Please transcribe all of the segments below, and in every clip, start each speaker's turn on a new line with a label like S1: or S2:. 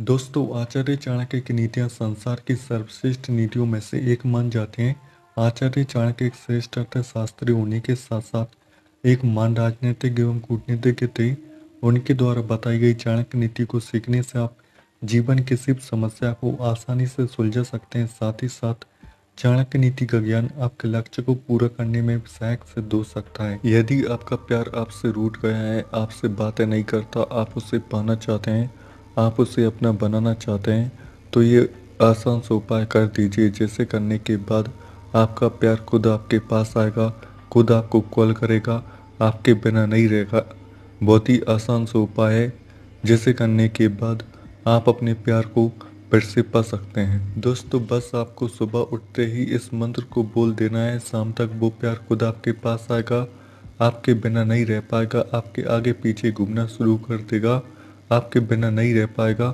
S1: दोस्तों आचार्य चाणक्य की नीतियाँ संसार की सर्वश्रेष्ठ नीतियों में से एक मान जाते हैं आचार्य चाणक्य एक श्रेष्ठ अर्थशास्त्री होने के साथ साथ एक मान राजनीतिक एवं कूटनीतिज्ञ थे उनके द्वारा बताई गई चाणक्य नीति को सीखने से आप जीवन की सिर्फ समस्या को आसानी से सुलझा सकते हैं साथ ही साथ चाणक्य नीति का ज्ञान आपके लक्ष्य को पूरा करने में सहायक से दो सकता है यदि आपका प्यार आपसे रूट गया है आपसे बातें नहीं करता आप उसे पाना चाहते हैं आप उसे अपना बनाना चाहते हैं तो ये आसान सा उपाय कर दीजिए जैसे करने के बाद आपका प्यार खुद आपके पास आएगा खुद आपको कॉल करेगा आपके बिना नहीं रहेगा बहुत ही आसान सा उपाय है जैसे करने के बाद आप अपने प्यार को फिर से पा सकते हैं दोस्तों बस आपको सुबह उठते ही इस मंत्र को बोल देना है शाम तक वो प्यार खुद आपके पास आएगा आपके बिना नहीं रह पाएगा आपके आगे पीछे घूमना शुरू कर देगा आपके बिना नहीं रह पाएगा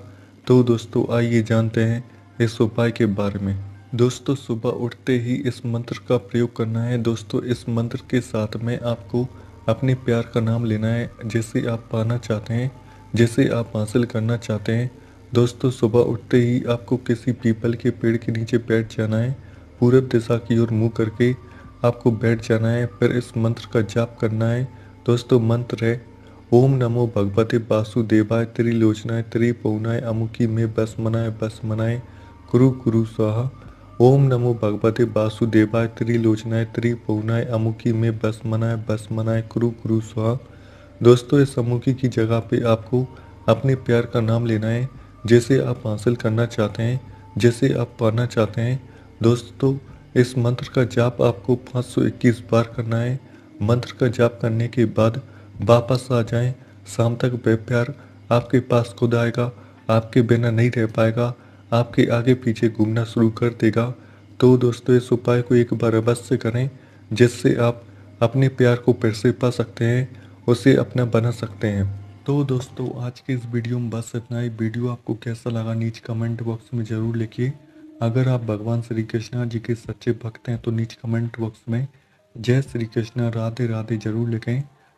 S1: तो दोस्तों आइए जानते हैं इस उपाय के बारे में दोस्तों सुबह उठते ही इस मंत्र का प्रयोग करना है दोस्तों इस मंत्र के साथ में आपको अपने प्यार का नाम लेना है जिसे आप पाना चाहते हैं जिसे आप हासिल करना चाहते हैं दोस्तों सुबह उठते ही आपको किसी पीपल के पेड़ के नीचे बैठ जाना है पूरब दिशा की ओर मुंह करके आपको बैठ जाना है फिर इस मंत्र का जाप करना है दोस्तों मंत्र है ओम नमो भगवते वासुदेवाय त्रिलोचनाय त्रिपौनाय अमुकी मे बस मनाय बस मनाय कुरु कुरु स्वाहा ओम नमो भगवते वासुदेवाय त्रिलोचनाय त्रिपौनाय अमुकी मे बस मनाय बस मनाय कुरु कुरु स्वाह दोस्तों इस अमुकी की जगह पे आपको अपने प्यार का नाम लेना है जैसे आप हासिल करना चाहते हैं जैसे आप पाना चाहते हैं दोस्तों इस मंत्र का जाप आपको 521 बार करना है मंत्र का जाप करने के बाद वापस आ जाएं शाम तक बेप्यार आपके पास खुद आएगा आपके बिना नहीं रह पाएगा आपके आगे पीछे घूमना शुरू कर देगा तो दोस्तों इस उपाय को एक बार अवश्य करें जिससे आप अपने प्यार को फिर से पा सकते हैं उसे अपना बना सकते हैं तो दोस्तों आज के इस वीडियो में बस इतना ही वीडियो आपको कैसा लगा नीचे कमेंट बॉक्स में ज़रूर लिखिए अगर आप भगवान श्री कृष्णा जी के सच्चे भक्त हैं तो नीचे कमेंट बॉक्स में जय श्री कृष्णा राधे राधे ज़रूर लिखें